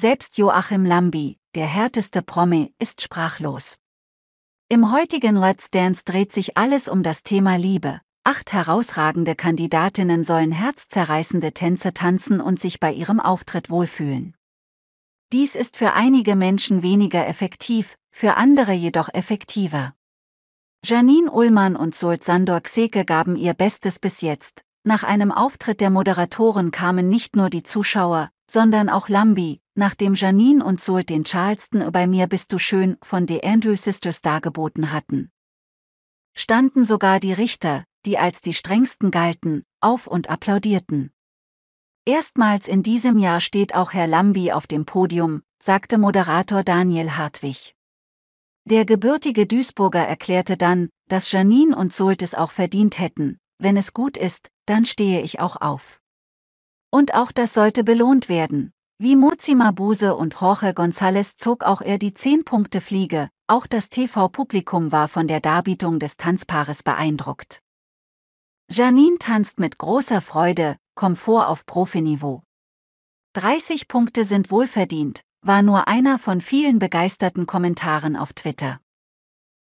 Selbst Joachim Lambi, der härteste Promi, ist sprachlos. Im heutigen Let's Dance dreht sich alles um das Thema Liebe. Acht herausragende Kandidatinnen sollen herzzerreißende Tänze tanzen und sich bei ihrem Auftritt wohlfühlen. Dies ist für einige Menschen weniger effektiv, für andere jedoch effektiver. Janine Ullmann und Sult Sandor Xeke gaben ihr Bestes bis jetzt. Nach einem Auftritt der Moderatoren kamen nicht nur die Zuschauer, sondern auch Lambi, nachdem Janine und Sol den Charleston bei mir bist du schön von The Andrew Sisters dargeboten hatten. Standen sogar die Richter, die als die strengsten galten, auf und applaudierten. Erstmals in diesem Jahr steht auch Herr Lambi auf dem Podium, sagte Moderator Daniel Hartwig. Der gebürtige Duisburger erklärte dann, dass Janine und Solt es auch verdient hätten, wenn es gut ist, dann stehe ich auch auf. Und auch das sollte belohnt werden, wie Muzi Mabuse und Jorge González zog auch er die 10-Punkte-Fliege, auch das TV-Publikum war von der Darbietung des Tanzpaares beeindruckt. Janine tanzt mit großer Freude, Komfort auf Profiniveau. 30 Punkte sind wohlverdient, war nur einer von vielen begeisterten Kommentaren auf Twitter.